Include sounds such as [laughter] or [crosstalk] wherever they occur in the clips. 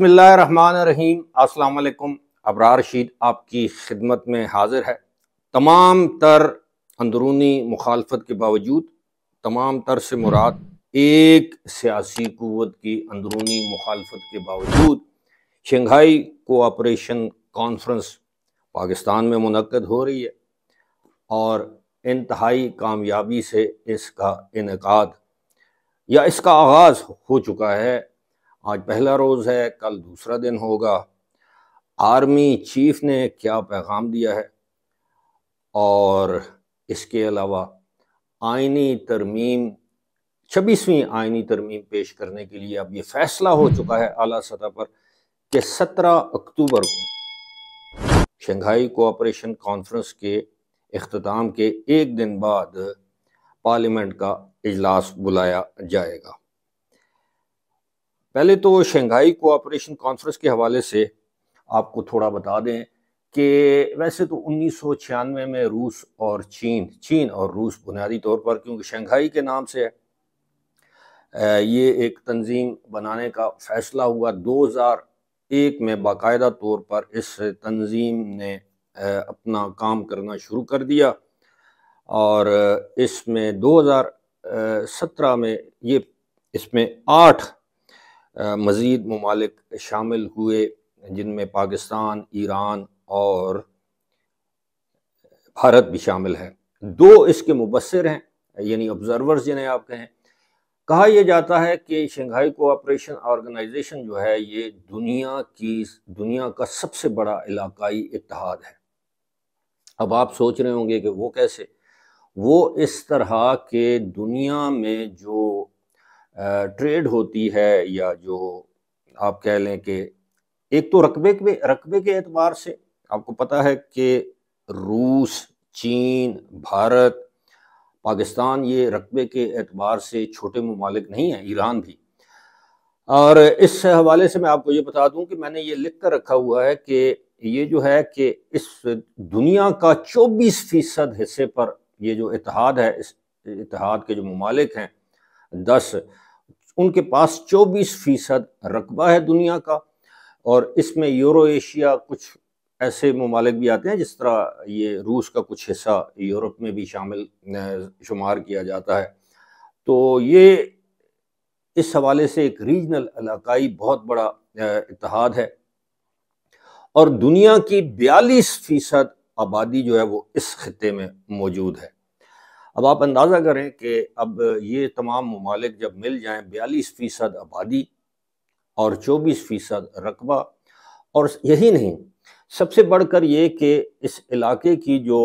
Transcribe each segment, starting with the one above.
बिसमीम अल्लाम अबरार रशीद आपकी खिदमत में हाजिर है तमाम तर अंदरूनी मुखालफत के बावजूद तमाम तर से मुराद एक सियासी क़वत की अंदरूनी मुखालफत के बावजूद शंघाई कोऑपरेशन कॉन्फ्रेंस पाकिस्तान में मनद हो रही है और इंतहाई कामयाबी से इसका इनका या इसका आगाज़ हो चुका है आज पहला रोज़ है कल दूसरा दिन होगा आर्मी चीफ ने क्या पैगाम दिया है और इसके अलावा आइनी तरमीम छब्बीसवीं आइनी तरमीम पेश करने के लिए अब ये फैसला हो चुका है अला सतह पर कि सत्रह अक्टूबर को शंघाई कोऑपरेशन कॉन्फ्रेंस के अख्ताम के एक दिन बाद पार्लियामेंट का इजलास बुलाया जाएगा पहले तो शंघाई कोऑपरेशन कॉन्फ्रेंस के हवाले से आपको थोड़ा बता दें कि वैसे तो उन्नीस में रूस और चीन चीन और रूस बुनियादी तौर पर क्योंकि शंघाई के नाम से है ये एक तंजीम बनाने का फैसला हुआ 2001 में बाकायदा तौर पर इस तंजीम ने अपना काम करना शुरू कर दिया और इसमें 2017 में ये इसमें आठ मज़ीद ममालिक शामिल हुए जिनमें पाकिस्तान ईरान और भारत भी शामिल है दो इसके मुबसर हैं यानी ऑब्ज़र्वर्स जिन्हें आप कहें कहा यह जाता है कि शंघाई कोऑपरेशन ऑर्गेनाइजेशन जो है ये दुनिया की दुनिया का सबसे बड़ा इलाकाई इतिहाद है अब आप सोच रहे होंगे कि वो कैसे वो इस तरह के दुनिया में जो ट्रेड होती है या जो आप कह लें कि एक तो रकबे के रकबे के एतबार से आपको पता है कि रूस चीन भारत पाकिस्तान ये रकबे के एतबार से छोटे ममालिक नहीं हैं ईरान भी और इस हवाले से मैं आपको ये बता दूं कि मैंने ये लिख कर रखा हुआ है कि ये जो है कि इस दुनिया का 24 फीसद हिस्से पर ये जो इतिहाद है इस इतिहाद के जो ममालिक हैं दस उनके पास 24 फीसद रकबा है दुनिया का और इसमें यूरो एशिया कुछ ऐसे ममालिक भी आते हैं जिस तरह ये रूस का कुछ हिस्सा यूरोप में भी शामिल शुमार किया जाता है तो ये इस हवाले से एक रीजनल इलाकाई बहुत बड़ा इतिहाद है और दुनिया की बयालीस फ़ीसद आबादी जो है वो इस खत्े में मौजूद है अब आप अंदाज़ा करें कि अब ये तमाम ममालिक जब मिल जाए बयालीस फ़ीसद आबादी और चौबीस फ़ीसद रकबा और यही नहीं सबसे बढ़कर ये कि इस इलाके की जो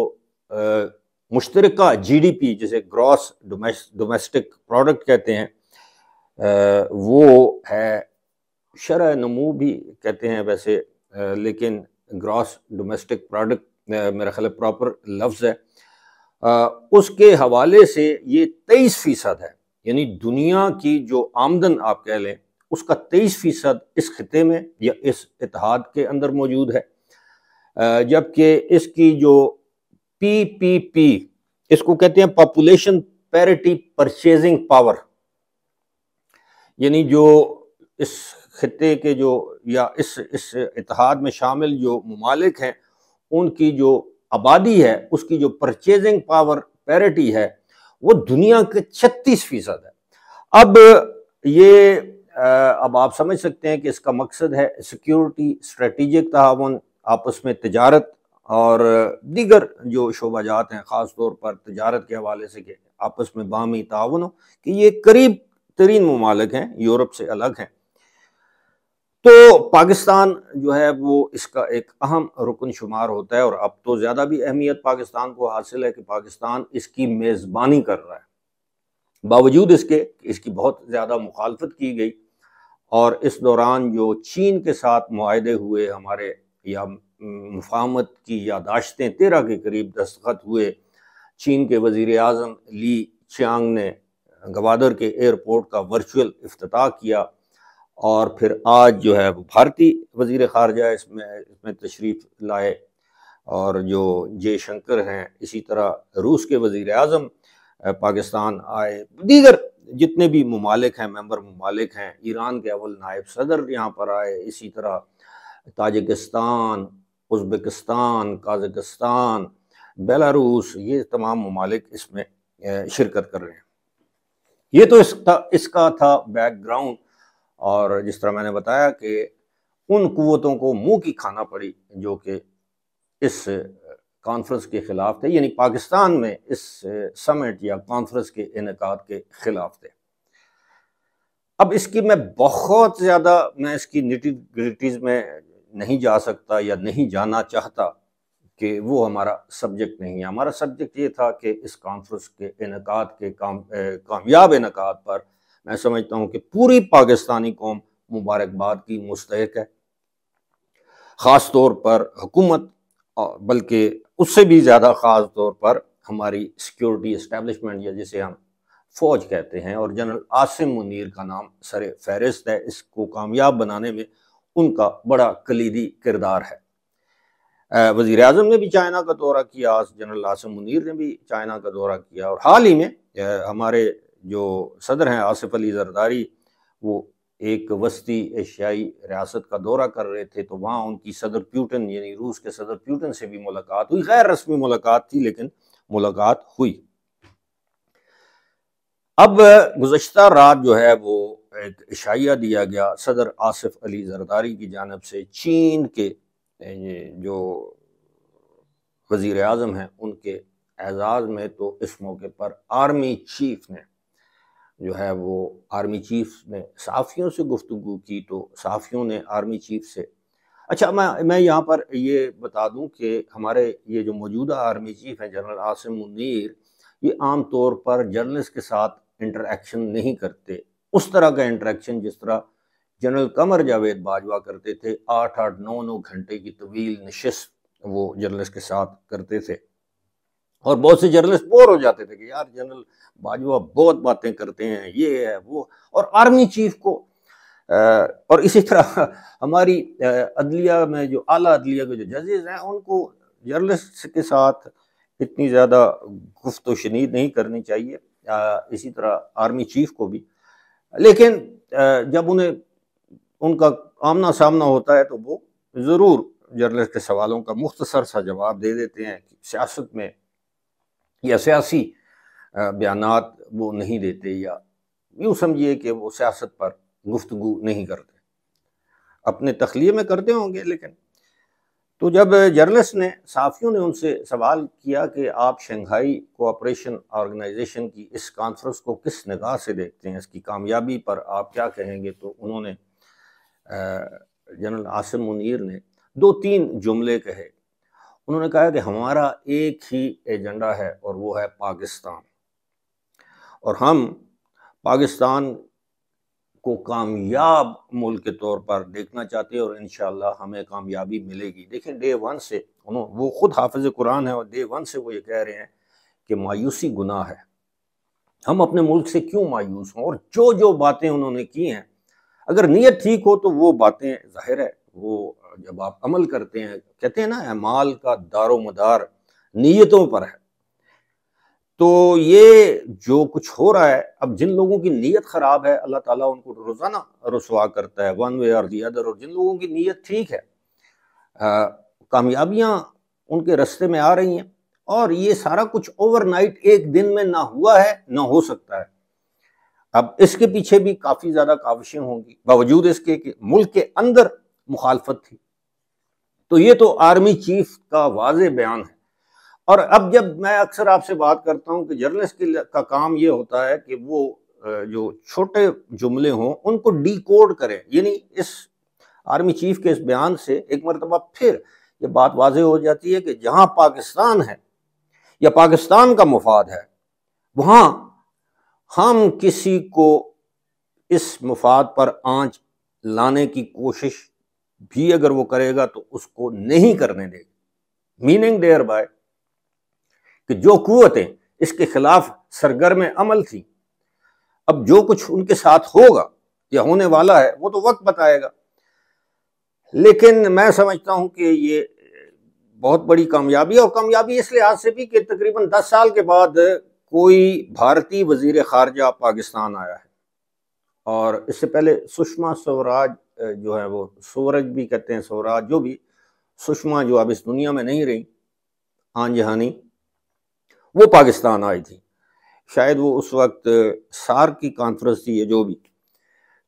मुश्तर जी डी पी जिसे ग्रॉस डोमेस्टिक प्रोडक्ट कहते हैं आ, वो है शरा नमू भी कहते हैं वैसे आ, लेकिन ग्रॉस डोमेस्टिक प्रोडक्ट मेरा ख्याल प्रॉपर लफ्ज़ है उसके हवाले से ये तेईस फीसद है यानी दुनिया की जो आमदन आप कह लें उसका तेईस फीसद इस खत्े में या इस इतिहाद के अंदर मौजूद है जबकि इसकी जो पी पी पी इसको कहते हैं पॉपुलेशन पैरिटी परचेजिंग पावर यानी जो इस खत्े के जो या इस इस इतिहाद में शामिल जो ममालिक हैं उनकी जो आबादी है उसकी जो परचेजिंग पावर पैरिटी है वो दुनिया के 36 फीसद है अब ये अब आप समझ सकते हैं कि इसका मकसद है सिक्योरिटी स्ट्रेटिजिक तावन आपस में तजारत और दीगर जो शोबाजात हैं ख़ास तौर पर तजारत के हवाले से कि आपस में बामी तावन हो कि ये करीब तरीन ममालिक हैं यूरोप से अलग हैं तो पाकिस्तान जो है वो इसका एक अहम रुकन शुमार होता है और अब तो ज़्यादा भी अहमियत पाकिस्तान को हासिल है कि पाकिस्तान इसकी मेज़बानी कर रहा है बावजूद इसके इसकी बहुत ज़्यादा मुखालफत की गई और इस दौरान जो चीन के साथ माहे हुए हमारे या मुफामत की यादाश्तें तेरह के करीब दस्तखत हुए चीन के वज़ी अजम ली चांग ने गवादर के एयरपोर्ट का वर्चुअल अफ्ताह किया और फिर आज जो है वो भारतीय वजीर खारजा इसमें इसमें तशरीफ़ लाए और जो जय शंकर हैं इसी तरह रूस के वजीर अजम पाकिस्तान आए दीगर जितने भी ममालिक हैं मेम्बर ममालिक हैं ईरान के अवल नायब सदर यहाँ पर आए इसी तरह ताजिकस्तान उज़्बेकिस्तान काजकस्तान बेलारूस ये तमाम ममालिक इसमें शिरकत कर रहे हैं ये तो इसका इसका था बैकग्राउंड और जिस तरह मैंने बताया कि उन कुतों को मुंह की खाना पड़ी जो कि इस कॉन्फ्रेंस के ख़िलाफ़ थे यानी पाकिस्तान में इस समिट या कॉन्फ्रेंस के इनका के ख़िलाफ़ थे अब इसकी मैं बहुत ज़्यादा मैं इसकी निटी में नहीं जा सकता या नहीं जाना चाहता कि वो हमारा सब्जेक्ट नहीं है हमारा सब्जेक्ट ये था कि इस कॉन्फ्रेंस के इनका के काम कामयाब इनका पर मैं समझता हूं कि पूरी पाकिस्तानी कौम मुबारकबाद की मुस्तक है ख़ास तौर पर हुकूमत बल्कि उससे भी ज़्यादा ख़ास तौर पर हमारी सिक्योरिटी इस्टेबलिशमेंट या जिसे हम फौज कहते हैं और जनरल आसिम मुनीर का नाम सर फहरिस्त है इसको कामयाब बनाने में उनका बड़ा कलीदी किरदार है वजीर अजम ने भी चाइना का दौरा किया जनरल आसिम मुनीर ने भी चाइना का दौरा किया और हाल ही में हमारे जो सदर हैं आसिफ अली जरदारी वो एक वस्ती एशियाई रियासत का दौरा कर रहे थे तो वहाँ उनकी सदर प्यूटन यानी रूस के सदर प्यूटन से भी मुलाकात हुई गैर रस्मी मुलाकात थी लेकिन मुलाकात हुई अब गुजशत रात जो है वो एक इशाइया दिया गया सदर आसिफ अली जरदारी की जानब से चीन के जो वजीर अजम हैं उनके एजाज़ में तो इस मौके पर आर्मी चीफ ने जो है वो आर्मी चीफ ने सहाफ़ियों से गुफ्तु की तो साफियों ने आर्मी चीफ से अच्छा मैं मैं यहाँ पर ये बता दूँ कि हमारे ये जो मौजूदा आर्मी चीफ हैं जनरल आसिम मुनीर ये आम तौर पर जर्नलिस्ट के साथ इंटरेक्शन नहीं करते उस तरह का इंटरेक्शन जिस तरह जनरल कमर जावेद बाजवा करते थे आठ आठ नौ नौ घंटे की तवील नशस्त वो जर्नलिस्ट के साथ करते थे और बहुत से जर्नलिस्ट बोर हो जाते थे कि यार जनरल बाजवा बहुत बातें करते हैं ये है वो और आर्मी चीफ को और इसी तरह [laughs] हमारी अदलिया में जो आला अदलिया के जो जजेज हैं उनको जर्नलिस्ट के साथ इतनी ज़्यादा गुफ्त शनीद नहीं करनी चाहिए इसी तरह आर्मी चीफ को भी लेकिन जब उन्हें उनका आमना सामना होता है तो वो ज़रूर जर्नलिस्ट के सवालों का मुख्तसर सा जवाब दे देते हैं सियासत में या सियासी बयान वो नहीं देते या यूँ समझिए कि वो सियासत पर गुफ्तु नहीं करते अपने तखलिए में करते होंगे लेकिन तो जब जर्नलिस्ट ने साफ़ियों ने उनसे सवाल किया कि आप शंघाई कोऑपरेशन ऑर्गेनाइजेशन की इस कॉन्फ्रेंस को किस निगाह से देखते हैं इसकी कामयाबी पर आप क्या कहेंगे तो उन्होंने जनरल आसिम मुनीर ने दो तीन जुमले कहे उन्होंने कहा कि हमारा एक ही एजेंडा है और वो है पाकिस्तान और हम पाकिस्तान को कामयाब मुल्क के तौर पर देखना चाहते हैं और इन हमें कामयाबी मिलेगी देखें डे वन से उन्होंने वो खुद हाफिज कुरान है और डे वन से वो ये कह रहे हैं कि मायूसी गुनाह है हम अपने मुल्क से क्यों मायूस हों और जो जो बातें उन्होंने की हैं अगर नीयत ठीक हो तो वो बातें जाहिर है वो जब आप अमल करते हैं कहते हैं ना अमाल का दारो मदार नीयतों पर है तो ये जो कुछ हो रहा है अब जिन लोगों की नीयत ख़राब है अल्लाह ताला उनको रोज़ाना रसवा करता है वन वे और दी अदर और जिन लोगों की नीयत ठीक है कामयाबियां उनके रस्ते में आ रही हैं और ये सारा कुछ ओवरनाइट एक दिन में ना हुआ है ना हो सकता है अब इसके पीछे भी काफ़ी ज़्यादा काविशें होंगी बावजूद इसके कि मुल्क के अंदर मुखालफत थी तो ये तो आर्मी चीफ का वाज बयान है और अब जब मैं अक्सर आपसे बात करता हूँ कि जर्नलिस्ट का काम ये होता है कि वो जो छोटे जुमले हों उनको डीकोड करें यानी इस आर्मी चीफ के इस बयान से एक मरतबा फिर ये बात वाज हो जाती है कि जहाँ पाकिस्तान है या पाकिस्तान का मुफाद है वहाँ हम किसी को इस मुफाद पर आंच लाने की कोशिश भी अगर वो करेगा तो उसको नहीं करने देगा मीनिंग देयर बाय कि जो कुतें इसके खिलाफ सरगर्म अमल थी अब जो कुछ उनके साथ होगा या होने वाला है वो तो वक्त बताएगा लेकिन मैं समझता हूं कि ये बहुत बड़ी कामयाबी और कामयाबी इस लिहाज से भी कि तकरीबन दस साल के बाद कोई भारतीय वजीर खारजा पाकिस्तान आया है और इससे पहले सुषमा स्वराज जो है वो सूरज भी कहते हैं सौराज जो भी सुषमा जो अब इस दुनिया में नहीं रही आन हाँ जहानी वो पाकिस्तान आई थी शायद वो उस वक्त सार की कॉन्फ्रेंस थी जो भी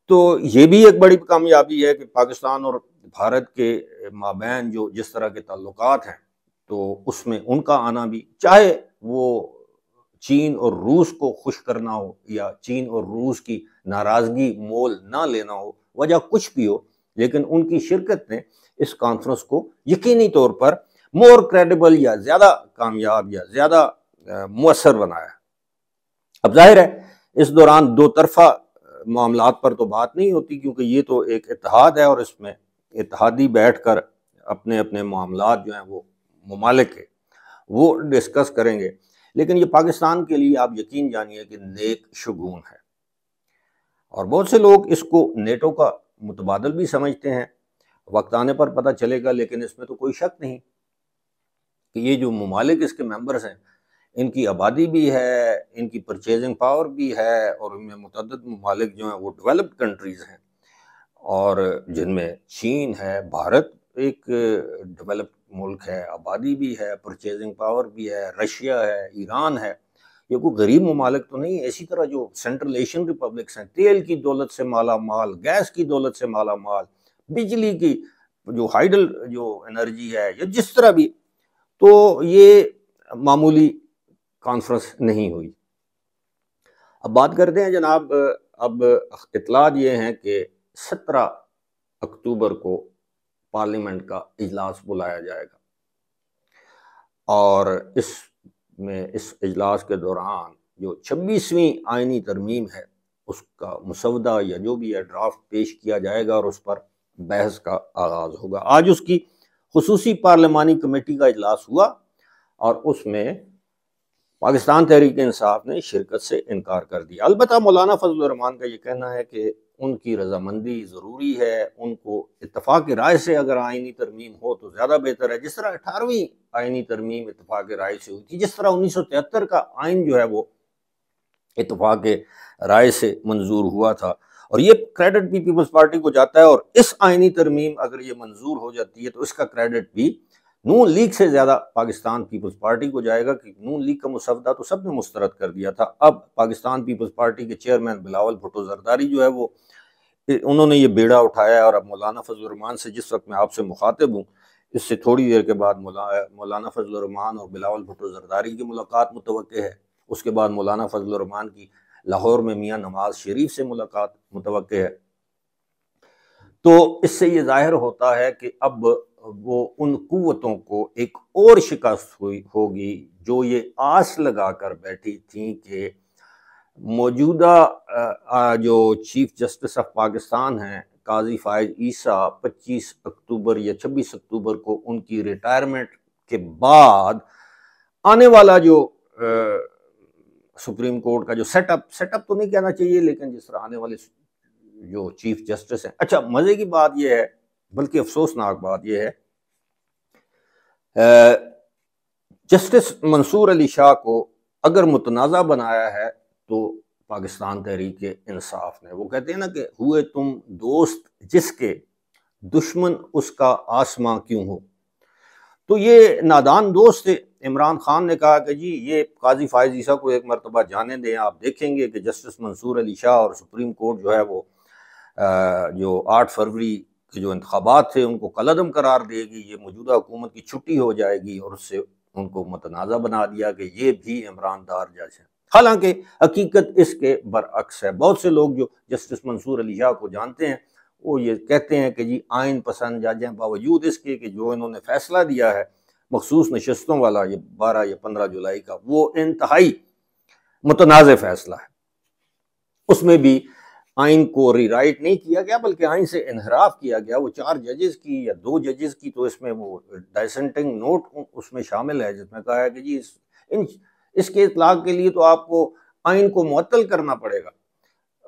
तो ये भी एक बड़ी कामयाबी है कि पाकिस्तान और भारत के माबेन जो जिस तरह के ताल्लुक हैं तो उसमें उनका आना भी चाहे वो चीन और रूस को खुश करना हो या चीन और रूस की नाराज़गी मोल ना लेना हो वजह कुछ भी हो लेकिन उनकी शिरकत ने इस कॉन्फ्रेंस को यकीनी तौर पर मोर क्रेडिबल या ज़्यादा कामयाब या ज़्यादा मؤसर बनाया अब जाहिर है इस दौरान दो तरफा मामला पर तो बात नहीं होती क्योंकि ये तो एक इतिहाद है और इसमें इतिहादी बैठ कर अपने अपने मामला जो हैं वो ममालिक है वो डिस्कस करेंगे लेकिन ये पाकिस्तान के लिए आप यकीन जानिए कि नेक शगुन है और बहुत से लोग इसको नेटो का मुतबादल भी समझते हैं वक्त आने पर पता चलेगा लेकिन इसमें तो कोई शक नहीं कि ये जो ममालिक इसके मेंबर्स हैं इनकी आबादी भी है इनकी परचेजिंग पावर भी है और उनमें मतद ममालिक जो हैं वो डेवलप्ड कंट्रीज़ हैं और जिनमें चीन है भारत एक डेवलप्ड मुल्क है आबादी भी है परचेजिंग पावर भी है रशिया है ईरान है ये कोई गरीब ममालिक तो नहीं इसी तरह जो सेंट्रल एशियन रिपब्लिक्स हैं तेल की दौलत से माला माल गैस की दौलत से माला माल बिजली की जो हाइडल जो एनर्जी है या जिस तरह भी तो ये मामूली कॉन्फ्रेंस नहीं हुई अब बात करते हैं जनाब अब इतलात ये हैं कि सत्रह अक्टूबर को पार्लियामेंट का इजलास बुलाया जाएगा और इस में इस अजलास के दौरान जो छब्बीसवीं आइनी तरमीम है उसका मुसवदा या जो भी है ड्राफ्ट पेश किया जाएगा और उस पर बहस का आगाज़ होगा आज उसकी खसूसी पार्लियामानी कमेटी का अजलास हुआ और उसमें पाकिस्तान तहरीक इंसाफ ने शिरकत से इनकार कर दिया अलबत् मौलाना फजल का ये कहना है कि उनकी रजामंदी ज़रूरी है उनको इतफ़ाक़ राय से अगर आइनी तरमीम हो तो ज़्यादा बेहतर है जिस तरह अठारहवीं आइनी तरमीम इतफ़ाक़ राय से हुई थी जिस तरह उन्नीस सौ तिहत्तर का आइन जो है वो इतफ़ाक़ राय से मंजूर हुआ था और ये क्रेडिट भी पीपल्स पार्टी को जाता है और इस आइनी तरमीम अगर ये मंजूर हो जाती है तो इसका क्रेडिट भी नून लीग से ज़्यादा पाकिस्तान पीपल्स पार्टी को जाएगा कि नून लीग का मुसवदा तो सब ने मुस्तरद कर दिया था अब पाकिस्तान पीपल्स पार्टी के चेयरमैन बिलावल भुटो जरदारी जो है वो उन्होंने ये बेड़ा उठाया और अब मौलाना फजलरमान से जिस वक्त मैं आपसे मुखातिब हूँ इससे थोड़ी देर के बाद मौलाना फजलरमान और बिलावल भुटो जरदारी की मुलाकात मुतव है उसके बाद मौलाना फजलरमान की लाहौर में मियाँ नवाज शरीफ से मुलाकात मुतव है तो इससे ये जाहिर होता है कि अब वो उन कुतों को एक और शिकस्त हुई होगी जो ये आस लगा कर बैठी थी कि मौजूदा जो चीफ जस्टिस ऑफ पाकिस्तान हैं काजी फायज ईसा 25 अक्टूबर या 26 अक्टूबर को उनकी रिटायरमेंट के बाद आने वाला जो आ, सुप्रीम कोर्ट का जो सेटअप सेटअप तो नहीं कहना चाहिए लेकिन जिस तरह आने वाले जो चीफ जस्टिस हैं अच्छा मज़े की बात यह है बल्कि अफसोसनाक बात यह है जस्टिस मंसूर अली शाह को अगर मुतनाज़ा बनाया है तो पाकिस्तान तहरीक इंसाफ ने वो कहते हैं ना कि हुए तुम दोस्त जिसके दुश्मन उसका आसमां क्यों हो तो ये नादान दोस्त थे इमरान खान ने कहा कि जी ये काजी फायज ईसा को एक मरतबा जाने दें आप देखेंगे कि जस्टिस मंसूर अली शाह और सुप्रीम कोर्ट जो है वो जो आठ फरवरी के जो इंतबात थे उनको कलदम करार देगी ये मौजूदा हुकूमत की छुट्टी हो जाएगी और उससे उनको मतनाज़ा बना दिया कि ये भी इमरान दार जज हैं हालांकि हकीकत इसके बरअक्स है बहुत से लोग जो जस्टिस मंसूर अली शाह को जानते हैं वो ये कहते हैं कि जी आइन पसंद जज हैं बावजूद इसके कि जो इन्होंने फैसला दिया है मखसूस नशस्तों वाला ये बारह या पंद्रह जुलाई का वो इंतहाई मुतनाज़ फैसला है उसमें भी आइन को रीराइट नहीं किया गया बल्कि आइन से इनहराफ किया गया वो चार जजेस की या दो जजेस की तो इसमें वो डाइसेंटिंग नोट उसमें शामिल है जिसमें कहा है कि जी इस इन इसके इतलाक के लिए तो आपको आइन को मअतल करना पड़ेगा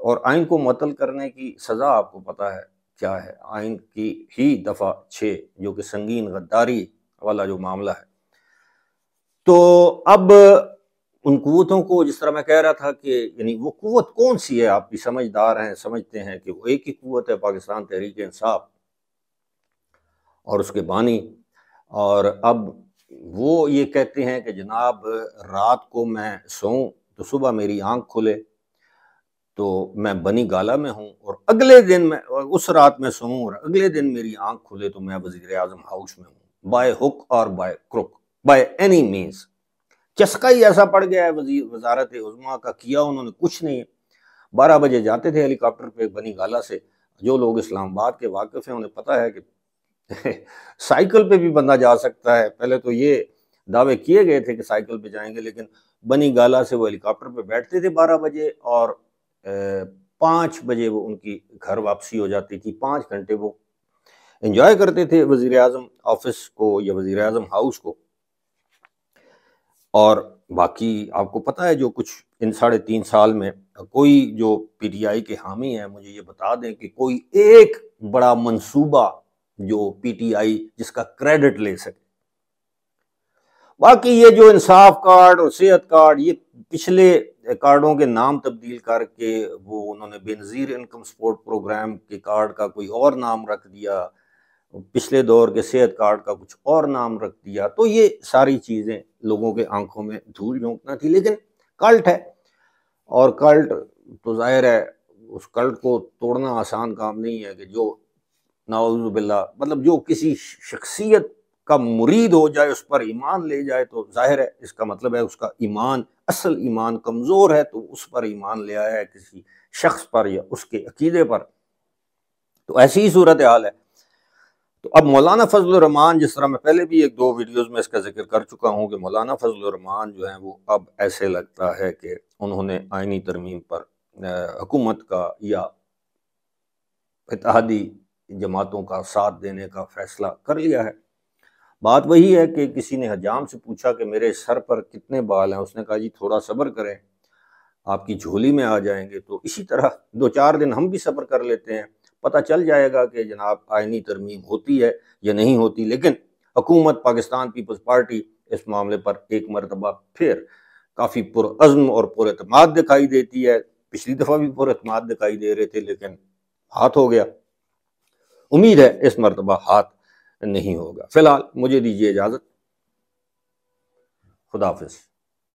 और आइन को मअतल करने की सज़ा आपको पता है क्या है आइन की ही दफ़ा छः जो कि संगीन गद्दारी वाला जो मामला है तो अब उन कुतों को जिस तरह मैं कह रहा था कि यानी वो कुत कौन सी है आप भी समझदार हैं समझते हैं कि वो एक ही कुत है पाकिस्तान तहरीक इंसाफ और उसके बानी और अब वो ये कहते हैं कि जनाब रात को मैं सोऊं तो सुबह मेरी आंख खुले तो मैं बनी गाला में हूँ और अगले दिन मैं उस रात में सोऊं और अगले दिन मेरी आंख खुले तो मैं वजीर अजम हाउस में हूँ बाय हुक और by crook by any means चस्का ही ऐसा पड़ गया है वजी वजारत उजमा का किया उन्होंने कुछ नहीं बारह बजे जाते थे हेलीकॉप्टर पे बनी गाला से जो लोग इस्लामाबाद के वाकिफ हैं उन्हें पता है कि [laughs] साइकिल पे भी बंदा जा सकता है पहले तो ये दावे किए गए थे कि साइकिल पे जाएंगे लेकिन बनी गाला से वो हेलीकॉप्टर पे बैठते थे बारह बजे और पाँच बजे वो उनकी घर वापसी हो जाती थी पाँच घंटे वो इंजॉय करते थे वज़ी अजम ऑफिस को या वज़ी अजम हाउस को और बाकी आपको पता है जो कुछ इन साढ़े तीन साल में कोई जो पीटीआई के हामी है मुझे ये बता दें कि कोई एक बड़ा मंसूबा जो पीटीआई जिसका क्रेडिट ले सके बाकी ये जो इंसाफ कार्ड और सेहत कार्ड ये पिछले कार्डों के नाम तब्दील करके वो उन्होंने बेनज़ीर इनकम सपोर्ट प्रोग्राम के कार्ड का कोई और नाम रख दिया पिछले दौर के सेहत कार्ड का कुछ और नाम रख दिया तो ये सारी चीज़ें लोगों के आंखों में धूल झोंकना थी लेकिन कल्ट है और कल्ट तो जाहिर है उस कल्ट को तोड़ना आसान काम नहीं है कि जो नवाजुबिल्ला मतलब जो किसी शख्सियत का मुरीद हो जाए उस पर ईमान ले जाए तो जाहिर है इसका मतलब है उसका ईमान असल ईमान कमज़ोर है तो उस पर ईमान ले आया है किसी शख्स पर या उसके अकीदे पर तो ऐसी ही सूरत हाल है तो अब मौलाना फजल रमान जिस तरह मैं पहले भी एक दो वीडियोस में इसका जिक्र कर चुका हूँ कि मौलाना फजल रमान जो है वो अब ऐसे लगता है कि उन्होंने आइनी तरमीम पर हुकूमत का या इतिहादी जमातों का साथ देने का फैसला कर लिया है बात वही है कि किसी ने हजाम से पूछा कि मेरे सर पर कितने बाल हैं उसने कहा जी थोड़ा सब्र करें आपकी झोली में आ जाएंगे तो इसी तरह दो चार दिन हम भी सब्र कर लेते हैं पता चल जाएगा कि जनाब आइनी तरमीम होती है या नहीं होती लेकिन हकूमत पाकिस्तान पीपल्स पार्टी इस मामले पर एक मरतबा फिर काफ़ी पुरज़म और पुरमाद दिखाई देती है पिछली दफ़ा भी पुरमाद दिखाई दे रहे थे लेकिन हाथ हो गया उम्मीद है इस मरतबा हाथ नहीं होगा फिलहाल मुझे दीजिए इजाज़त खुदाफिज